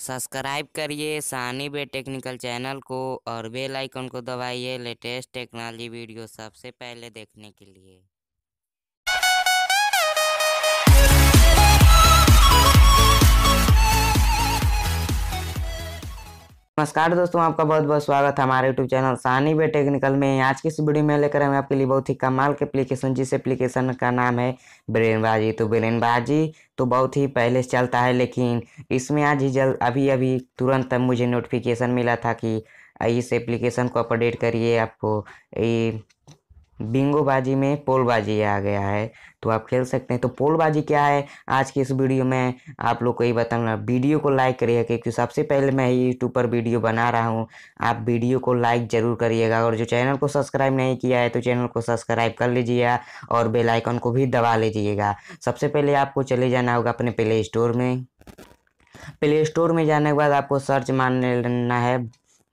subscribe करिए सानी बे technical channel को और बेल आइकन को दबाइए लेटेस्ट टेक्नोलॉजी वीडियो सबसे पहले देखने के लिए नमस्कार दोस्तों आपका बहुत बहुत स्वागत है हमारे यूट्यूब चैनल सानी बे टेक्निकल में आज की इस वीडियो में लेकर हमें आपके लिए बहुत ही कमाल के एप्लीकेशन जिस एप्लीकेशन का नाम है ब्रेनबाजी तो ब्रेनबाजी तो बहुत ही पहले से चलता है लेकिन इसमें आज ही जल्द अभी अभी तुरंत मुझे नोटिफिकेशन मिला था कि इस एप्लीकेशन को अपडेट करिए आपको बिंगोबाजी में पोलबाजी आ गया है तो आप खेल सकते हैं तो पोलबाजी क्या है आज की इस वीडियो में आप लोग को ये बताऊंगा वीडियो को लाइक करिएगा क्योंकि सबसे पहले मैं यूट्यूब पर वीडियो बना रहा हूँ आप वीडियो को लाइक ज़रूर करिएगा और जो चैनल को सब्सक्राइब नहीं किया है तो चैनल को सब्सक्राइब कर लीजिएगा और बेलाइकन को भी दबा लीजिएगा सबसे पहले आपको चले जाना होगा अपने प्ले स्टोर में प्ले स्टोर में जाने के बाद आपको सर्च मान लेना है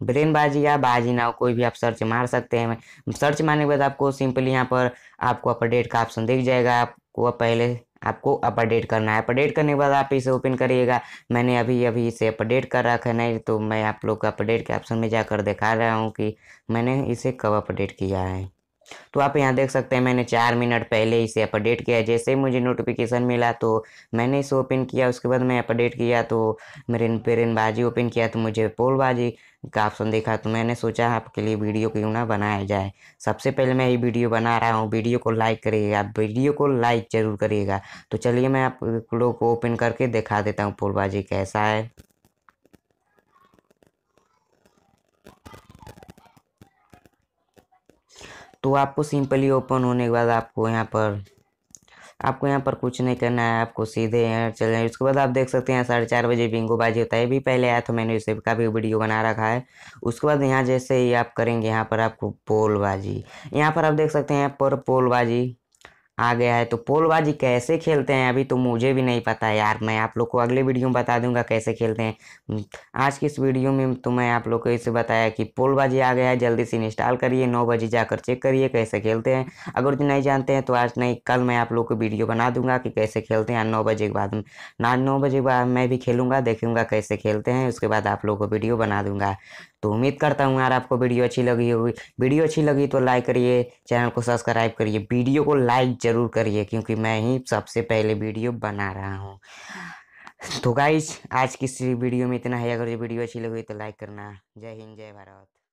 ब्रेनबाजी या बाजी नाव कोई भी आप सर्च मार सकते हैं सर्च मारने के बाद आपको सिंपली यहाँ पर आपको अपडेट का ऑप्शन दिख जाएगा आपको पहले आपको अपडेट करना है अपडेट करने के बाद आप इसे ओपन करिएगा मैंने अभी अभी इसे अपडेट कर रखा है नहीं तो मैं आप लोग को अपडेट के ऑप्शन में जाकर दिखा रहा हूँ कि मैंने इसे कब अपडेट किया है तो आप यहाँ देख सकते हैं मैंने चार मिनट पहले इसे अपडेट किया जैसे ही मुझे नोटिफिकेशन मिला तो मैंने इसे ओपन किया उसके बाद मैं अपडेट किया तो मेरे पेरेनबाजी ओपन किया तो मुझे पोलबाजी का ऑप्शन देखा तो मैंने सोचा आपके लिए वीडियो क्यों ना बनाया जाए सबसे पहले मैं ये वीडियो बना रहा हूँ वीडियो को लाइक करिएगा वीडियो को लाइक ज़रूर करिएगा तो चलिए मैं आप लोगों को ओपन करके दिखा देता हूँ पोलबाजी कैसा है तो आपको सिंपली ओपन होने के बाद आपको यहाँ पर आपको यहाँ पर कुछ नहीं करना है आपको सीधे यहाँ चले उसके बाद आप देख सकते हैं साढ़े चार बजे बिंगोबाजी होता है भी पहले आया था मैंने इसे का भी वीडियो बना रखा है उसके बाद यहाँ जैसे ही आप करेंगे यहाँ पर आपको पोलबाजी यहाँ पर आप देख सकते हैं यहाँ पर पोलबाजी आ गया है तो पोलबाजी कैसे खेलते हैं अभी तो मुझे भी नहीं पता यार मैं आप लोग को अगले वीडियो में बता दूंगा कैसे खेलते हैं हम्म, आज की इस वीडियो में तो मैं आप लोग को इसे बताया कि पोलबाजी आ गया है जल्दी से इंस्टॉल करिए नौ बजे जाकर चेक करिए कैसे खेलते हैं अगर नहीं जानते हैं तो आज नहीं कल मैं आप लोग को वीडियो बना दूंगा कि कैसे खेलते हैं नौ बजे के बाद ना नौ बजे के बाद मैं भी खेलूँगा देखूँगा कैसे खेलते हैं उसके बाद आप लोग को वीडियो बना दूंगा तो उम्मीद करता हूँ यार आपको वीडियो अच्छी लगी होगी वीडियो अच्छी लगी तो लाइक करिए चैनल को सब्सक्राइब करिए वीडियो को लाइक ज़रूर करिए क्योंकि मैं ही सबसे पहले वीडियो बना रहा हूँ तो गाइज आज की इस वीडियो में इतना है अगर ये वीडियो अच्छी लगी तो लाइक करना जय हिंद जय भारत